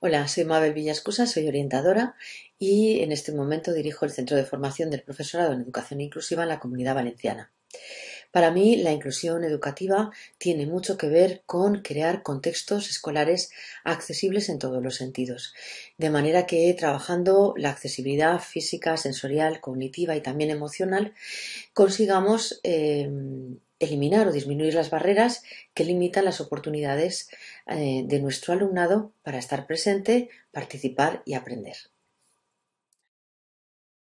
Hola, soy Mabel Villascusa, soy orientadora y en este momento dirijo el Centro de Formación del Profesorado en Educación Inclusiva en la Comunidad Valenciana. Para mí, la inclusión educativa tiene mucho que ver con crear contextos escolares accesibles en todos los sentidos. De manera que, trabajando la accesibilidad física, sensorial, cognitiva y también emocional, consigamos eh, eliminar o disminuir las barreras que limitan las oportunidades eh, de nuestro alumnado para estar presente, participar y aprender.